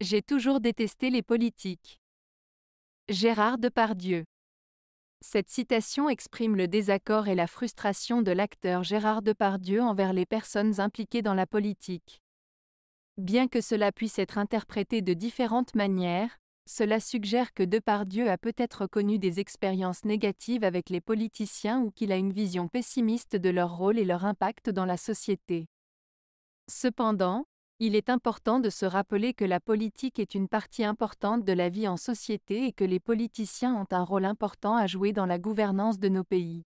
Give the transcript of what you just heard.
J'ai toujours détesté les politiques. Gérard Depardieu. Cette citation exprime le désaccord et la frustration de l'acteur Gérard Depardieu envers les personnes impliquées dans la politique. Bien que cela puisse être interprété de différentes manières, cela suggère que Depardieu a peut-être connu des expériences négatives avec les politiciens ou qu'il a une vision pessimiste de leur rôle et leur impact dans la société. Cependant, il est important de se rappeler que la politique est une partie importante de la vie en société et que les politiciens ont un rôle important à jouer dans la gouvernance de nos pays.